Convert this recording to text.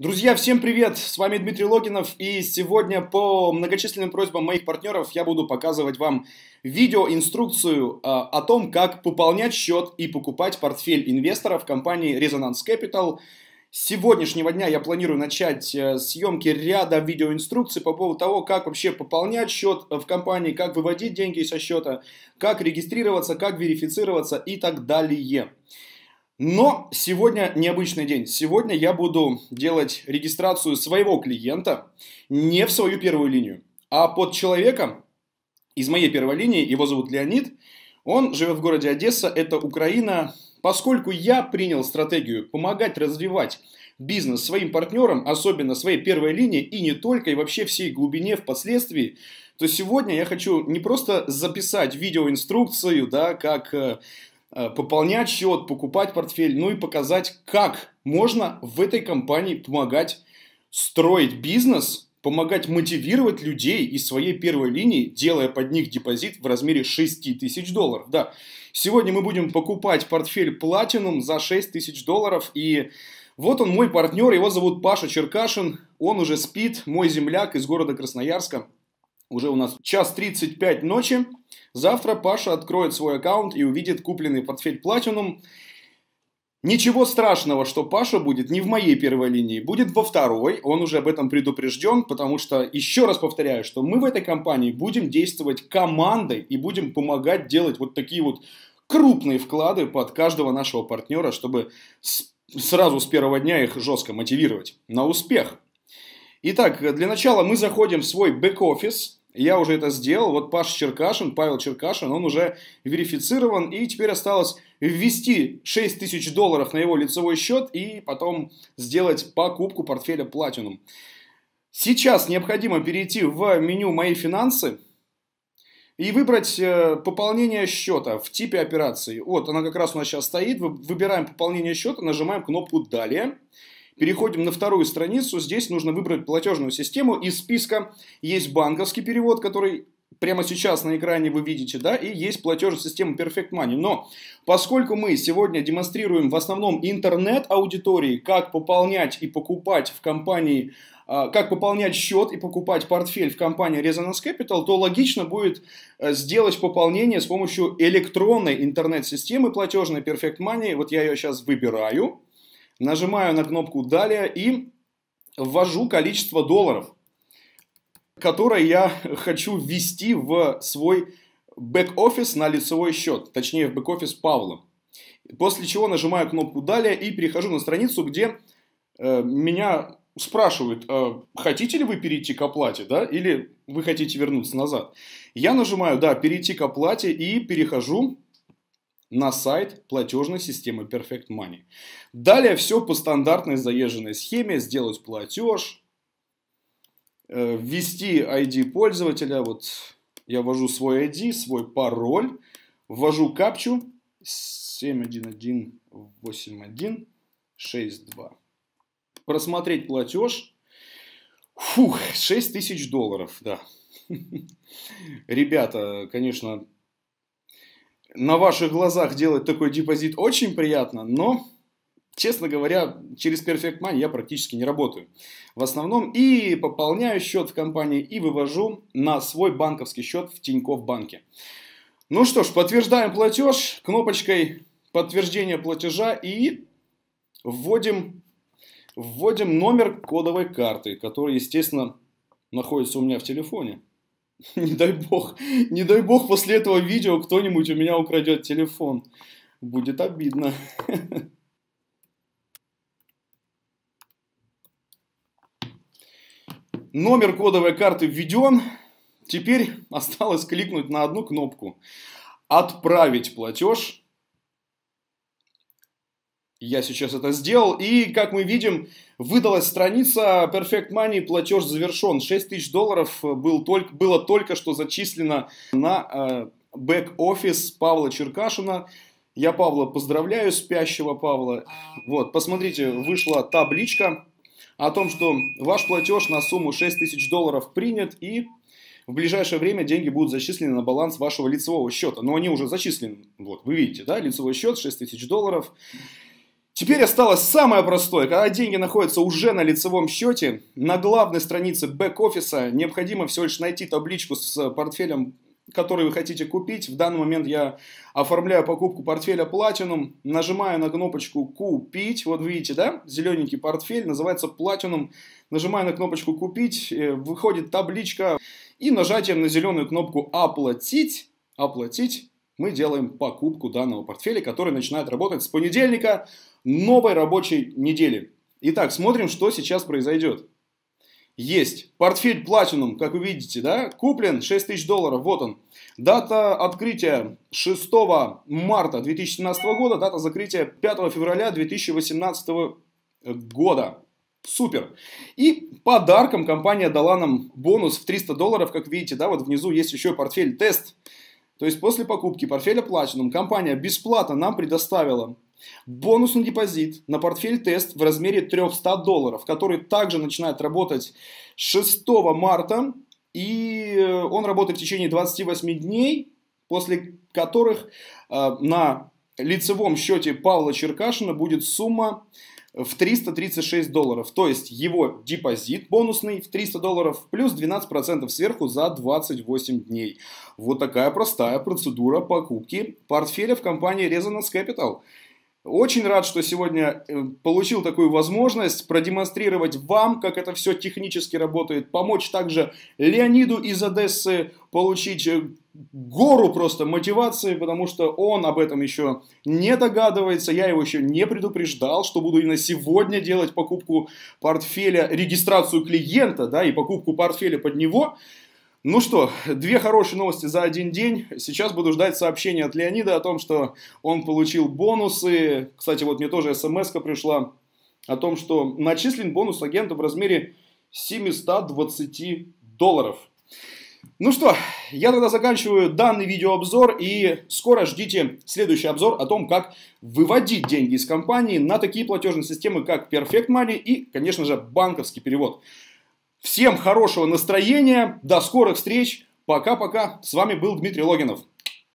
Друзья, всем привет! С вами Дмитрий Логинов, и сегодня по многочисленным просьбам моих партнеров я буду показывать вам видеоинструкцию э, о том, как пополнять счет и покупать портфель инвесторов компании Resonance Capital. С сегодняшнего дня я планирую начать э, съемки ряда видеоинструкций по поводу того, как вообще пополнять счет э, в компании, как выводить деньги со счета, как регистрироваться, как верифицироваться и так далее. Но сегодня необычный день. Сегодня я буду делать регистрацию своего клиента не в свою первую линию, а под человека из моей первой линии, его зовут Леонид, он живет в городе Одесса, это Украина. Поскольку я принял стратегию помогать развивать бизнес своим партнерам, особенно своей первой линии и не только, и вообще всей глубине впоследствии, то сегодня я хочу не просто записать видеоинструкцию, да, как э, Э, пополнять счет, покупать портфель, ну и показать, как можно в этой компании помогать строить бизнес, помогать мотивировать людей из своей первой линии, делая под них депозит в размере 6 тысяч долларов. Да, сегодня мы будем покупать портфель Platinum за 6 тысяч долларов и вот он мой партнер, его зовут Паша Черкашин, он уже спит, мой земляк из города Красноярска. Уже у нас час 35 ночи. Завтра Паша откроет свой аккаунт и увидит купленный портфель Platinum. Ничего страшного, что Паша будет не в моей первой линии, будет во второй. Он уже об этом предупрежден, потому что, еще раз повторяю, что мы в этой компании будем действовать командой и будем помогать делать вот такие вот крупные вклады под каждого нашего партнера, чтобы с, сразу с первого дня их жестко мотивировать на успех. Итак, для начала мы заходим в свой бэк-офис, я уже это сделал. Вот Паша Черкашин, Павел Черкашин, он уже верифицирован. И теперь осталось ввести 6 тысяч долларов на его лицевой счет и потом сделать покупку портфеля Platinum. Сейчас необходимо перейти в меню «Мои финансы» и выбрать э, пополнение счета в типе операции. Вот, она как раз у нас сейчас стоит. Выбираем пополнение счета, нажимаем кнопку «Далее». Переходим на вторую страницу. Здесь нужно выбрать платежную систему. Из списка есть банковский перевод, который прямо сейчас на экране вы видите, да, и есть платежная система Perfect Money. Но поскольку мы сегодня демонстрируем в основном интернет-аудитории, как пополнять и покупать в компании, а, как пополнять счет и покупать портфель в компании Resonance Capital, то логично будет э, сделать пополнение с помощью электронной интернет-системы платежной Perfect Money. Вот я ее сейчас выбираю. Нажимаю на кнопку «Далее» и ввожу количество долларов, которое я хочу ввести в свой бэк-офис на лицевой счет, точнее в бэк-офис Павла. После чего нажимаю кнопку «Далее» и перехожу на страницу, где э, меня спрашивают, э, хотите ли вы перейти к оплате, да, или вы хотите вернуться назад. Я нажимаю, да, перейти к оплате и перехожу на сайт платежной системы Perfect Money. Далее все по стандартной заезженной схеме. Сделать платеж, э, ввести ID пользователя. Вот я ввожу свой ID, свой пароль, ввожу капчу 7118162. Просмотреть платеж. Фух, 6 тысяч долларов, да. Ребята, конечно, на ваших глазах делать такой депозит очень приятно, но, честно говоря, через Perfect Money я практически не работаю. В основном и пополняю счет в компании, и вывожу на свой банковский счет в Тинькофф банке. Ну что ж, подтверждаем платеж кнопочкой подтверждения платежа и вводим, вводим номер кодовой карты, который, естественно, находится у меня в телефоне. Не дай бог, не дай бог после этого видео кто-нибудь у меня украдет телефон. Будет обидно. Номер кодовой карты введен. Теперь осталось кликнуть на одну кнопку. Отправить платеж я сейчас это сделал, и, как мы видим, выдалась страница Perfect Money, платеж завершен. 6 тысяч долларов был только, было только что зачислено на э, бэк-офис Павла Черкашина. Я Павла поздравляю, спящего Павла. Вот, посмотрите, вышла табличка о том, что ваш платеж на сумму 6 тысяч долларов принят, и в ближайшее время деньги будут зачислены на баланс вашего лицевого счета. Но они уже зачислены. Вот, вы видите, да, лицевой счет 6 тысяч долларов. Теперь осталось самое простое. Когда деньги находятся уже на лицевом счете, на главной странице бэк-офиса необходимо всего лишь найти табличку с э, портфелем, который вы хотите купить. В данный момент я оформляю покупку портфеля Platinum, нажимаю на кнопочку «Купить». Вот видите, да? Зелененький портфель, называется Platinum. Нажимаю на кнопочку «Купить», э, выходит табличка, и нажатием на зеленую кнопку «Оплатить», «Оплатить» мы делаем покупку данного портфеля, который начинает работать с понедельника новой рабочей недели. Итак, смотрим, что сейчас произойдет. Есть. Портфель Platinum, как вы видите, да, куплен 6 тысяч долларов, вот он. Дата открытия 6 марта 2017 года, дата закрытия 5 февраля 2018 года. Супер. И подарком компания дала нам бонус в 300 долларов, как видите, да, вот внизу есть еще портфель тест. То есть после покупки портфеля Platinum компания бесплатно нам предоставила бонусный депозит на портфель тест в размере 300 долларов, который также начинает работать 6 марта, и э, он работает в течение 28 дней, после которых э, на лицевом счете Павла Черкашина будет сумма в 336 долларов. То есть его депозит бонусный в 300 долларов плюс 12% сверху за 28 дней. Вот такая простая процедура покупки портфеля в компании Resonance Capital. Очень рад, что сегодня э, получил такую возможность продемонстрировать вам, как это все технически работает, помочь также Леониду из Одессы получить э, гору просто мотивации, потому что он об этом еще не догадывается, я его еще не предупреждал, что буду именно сегодня делать покупку портфеля, регистрацию клиента, да, и покупку портфеля под него – ну что, две хорошие новости за один день. Сейчас буду ждать сообщения от Леонида о том, что он получил бонусы. Кстати, вот мне тоже смс пришла о том, что начислен бонус агента в размере 720 долларов. Ну что, я тогда заканчиваю данный видеообзор и скоро ждите следующий обзор о том, как выводить деньги из компании на такие платежные системы, как Perfect Money и, конечно же, банковский перевод. Всем хорошего настроения, до скорых встреч, пока-пока. С вами был Дмитрий Логинов.